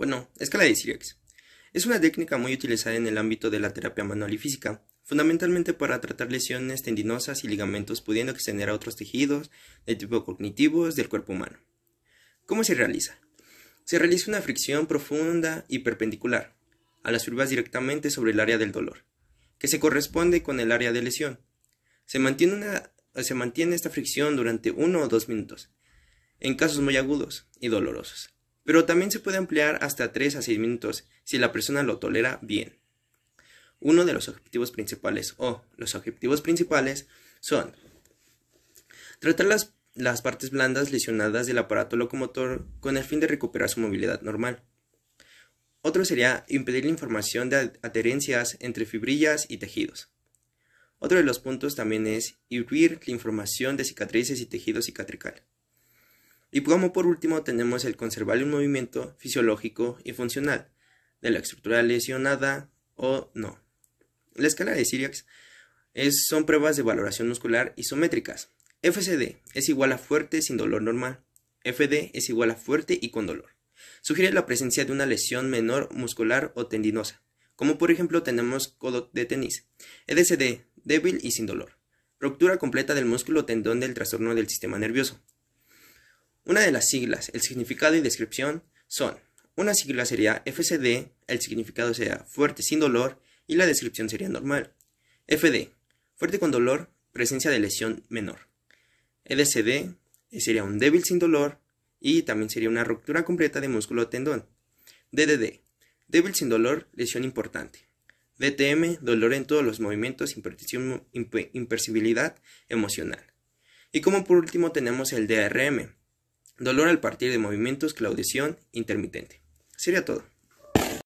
Bueno, escala de Es una técnica muy utilizada en el ámbito de la terapia manual y física, fundamentalmente para tratar lesiones tendinosas y ligamentos pudiendo extender a otros tejidos de tipo cognitivos del cuerpo humano. ¿Cómo se realiza? Se realiza una fricción profunda y perpendicular a las curvas directamente sobre el área del dolor, que se corresponde con el área de lesión. se mantiene esta fricción durante uno o dos minutos, en casos muy agudos y dolorosos pero también se puede ampliar hasta 3 a 6 minutos si la persona lo tolera bien. Uno de los objetivos principales o los objetivos principales son tratar las, las partes blandas lesionadas del aparato locomotor con el fin de recuperar su movilidad normal. Otro sería impedir la información de adherencias entre fibrillas y tejidos. Otro de los puntos también es incluir la información de cicatrices y tejido cicatrical. Y como por último tenemos el conservar un movimiento fisiológico y funcional de la estructura lesionada o no. La escala de Siriax es, son pruebas de valoración muscular isométricas. FCD es igual a fuerte sin dolor normal. FD es igual a fuerte y con dolor. Sugiere la presencia de una lesión menor muscular o tendinosa, como por ejemplo tenemos codo de tenis. EDCD, débil y sin dolor. Ruptura completa del músculo tendón del trastorno del sistema nervioso. Una de las siglas, el significado y descripción son, una sigla sería FCD, el significado sería fuerte sin dolor y la descripción sería normal. FD, fuerte con dolor, presencia de lesión menor. EDCD eh, sería un débil sin dolor y también sería una ruptura completa de músculo o tendón. DDD, débil sin dolor, lesión importante. DTM, dolor en todos los movimientos, impercibilidad emocional. Y como por último tenemos el DRM, dolor al partir de movimientos, claudición intermitente. Sería todo.